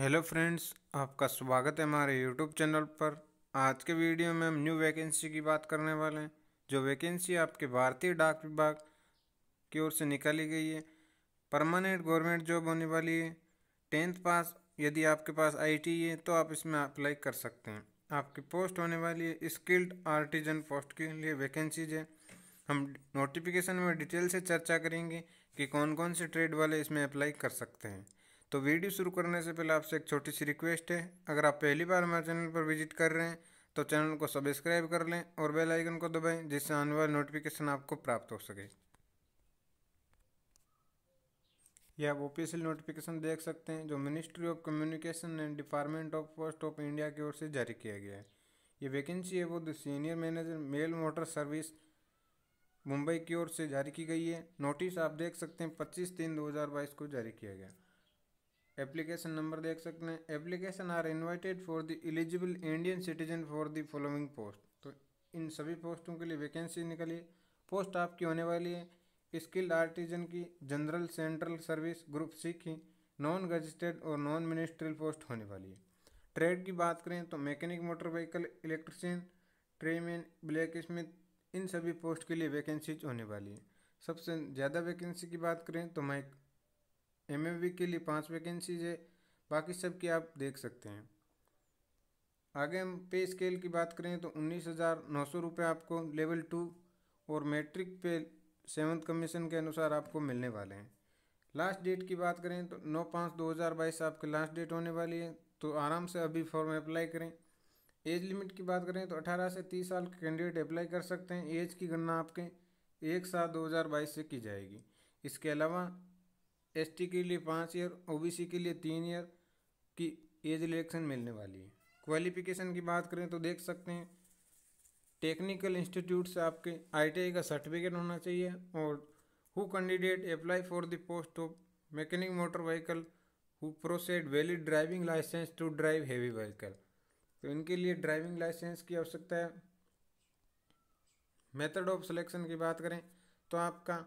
hello friends आपका स्वागत है हमारे यूट्यूब चैनल पर आज के वीडियो में हम न्यू वैकेंसी की बात करने वाले हैं जो वैकेंसी आपके भारतीय डाक विभाग की ओर से निकाली गई है परमानेंट गवर्नमेंट जॉब होने वाली है टेंथ पास यदि आपके पास आईटी है तो आप इसमें अप्लाई कर सकते हैं आपकी पोस्ट होने वाली है स्किल्ड आर्टिजन पोस्ट के लिए वैकेंसीज है हम नोटिफिकेशन में डिटेल से चर्चा करेंगे कि कौन कौन से ट्रेड वाले इसमें अप्लाई कर सकते हैं तो वीडियो शुरू करने से पहले आपसे एक छोटी सी रिक्वेस्ट है अगर आप पहली बार हमारे चैनल पर विजिट कर रहे हैं तो चैनल को सब्सक्राइब कर लें और बेल आइकन को दबाएं जिससे आने वाले नोटिफिकेशन आपको प्राप्त हो सके यह आप ऑफिशियल नोटिफिकेशन देख सकते हैं जो ministry of communication and department of post of India की ओर से जारी किया गया है ये वैकेंसी है वो senior manager mail motor service Mumbai की ओर से जारी की गई है नोटिस आप देख सकते हैं पच्चीस तीन दो को जारी किया गया एप्लीकेशन नंबर देख सकते हैं application are invited for the eligible Indian citizen for the following post तो इन सभी पोस्टों के लिए वैकेंसी निकली पोस्ट आपकी होने वाली है स्किल्ड आर्टिजन की general central service group C की नॉन रजिस्टर्ड और नॉन मिनिस्ट्रियल पोस्ट होने वाली है ट्रेड की बात करें तो mechanic motor vehicle electrician tradesman blacksmith इन सभी पोस्ट के लिए वैकेंसीज होने वाली है सबसे ज़्यादा वैकेंसी की बात करें तो माइक एम के लिए पाँच वैकेंसीज है बाकी सब की आप देख सकते हैं आगे हम पे स्केल की बात करें तो उन्नीस हज़ार नौ सौ रुपये आपको लेवल टू और मैट्रिक पे सेवन्थ कमीशन के अनुसार आपको मिलने वाले हैं लास्ट डेट की बात करें तो नौ पाँच दो हज़ार बाईस आपके लास्ट डेट होने वाली है तो आराम से अभी फॉर्म अप्लाई करें एज लिमिट की बात करें तो अठारह से तीस साल के कैंडिडेट अप्लाई कर सकते हैं एज की गणना आपके एक सात दो हज़ार बाईस से की जाएगी इसके अलावा एसटी के लिए पाँच ईयर ओबीसी के लिए तीन ईयर की एज रिलेक्शन मिलने वाली है क्वालिफिकेशन की बात करें तो देख सकते हैं टेक्निकल इंस्टीट्यूट से आपके आईटीआई का सर्टिफिकेट होना चाहिए और who candidate apply for the post of mechanic motor vehicle who possessed valid driving licence to drive heavy vehicle तो इनके लिए ड्राइविंग लाइसेंस की आवश्यकता है मेथड ऑफ सिलेक्शन की बात करें तो आपका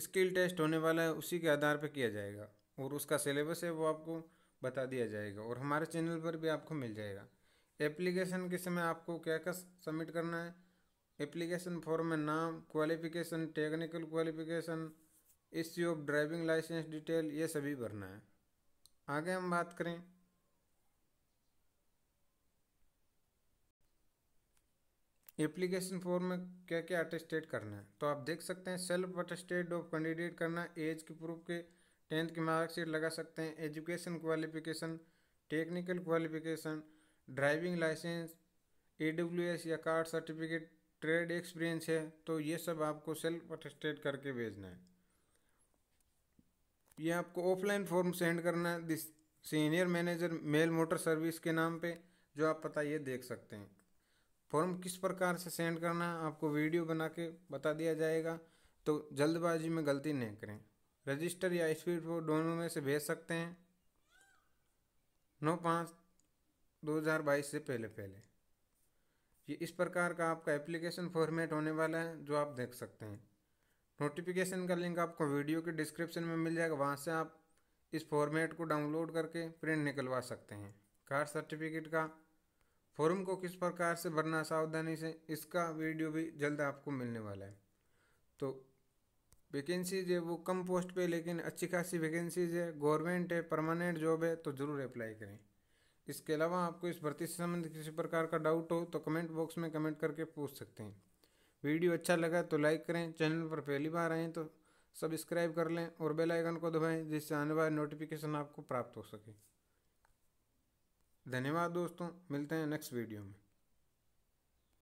स्किल टेस्ट होने वाला है उसी के आधार पर किया जाएगा और उसका सिलेबस है वो आपको बता दिया जाएगा और हमारे चैनल पर भी आपको मिल जाएगा एप्लीकेशन के समय आपको क्या क्या सबमिट करना है एप्लीकेशन फॉर्म में नाम qualification technical qualification issue of driving licence detail ये सभी भरना है आगे हम बात करें एप्लीकेशन फॉर्म में क्या क्या अटेस्टेड करना है तो आप देख सकते हैं सेल्फ अटेस्टेड ऑफ कैंडिडेट करना एज के प्रूफ के टेंथ की मार्कशीट लगा सकते हैं education qualification technical qualification driving licence ए या कार्ड सर्टिफिकेट ट्रेड एक्सपीरियंस है तो ये सब आपको सेल्फ अटेस्टेड करके भेजना है ये आपको ऑफलाइन फॉर्म सेंड करना है this senior manager mail motor service के नाम पे जो आप पता ये देख सकते हैं फॉर्म किस प्रकार से सेंड करना है आपको वीडियो बना के बता दिया जाएगा तो जल्दबाजी में गलती नहीं करें रजिस्टर या स्पीड पोस्ट दोनों में से भेज सकते हैं नौ पाँच दो हज़ार बाईस से पहले पहले ये इस प्रकार का आपका एप्लीकेशन फॉर्मेट होने वाला है जो आप देख सकते हैं नोटिफिकेशन का लिंक आपको वीडियो के डिस्क्रिप्शन में मिल जाएगा वहाँ से आप इस फॉर्मेट को डाउनलोड करके प्रिंट निकलवा सकते हैं कार सर्टिफिकेट का फॉर्म को किस प्रकार से भरना सावधानी से इसका वीडियो भी जल्द आपको मिलने वाला है तो वैकेंसीज है वो कम पोस्ट पे लेकिन अच्छी खासी वैकेंसीज है गवर्नमेंट है परमानेंट जॉब है तो ज़रूर अप्लाई करें इसके अलावा आपको इस भर्ती से संबंधित किसी प्रकार का डाउट हो तो कमेंट बॉक्स में कमेंट करके पूछ सकते हैं वीडियो अच्छा लगा तो लाइक करें चैनल पर पहली बार आएँ तो सब्सक्राइब कर लें और बेल आइकन को दबाएं जिससे आने वाले नोटिफिकेशन आपको प्राप्त हो सके धन्यवाद दोस्तों मिलते हैं नेक्स्ट वीडियो में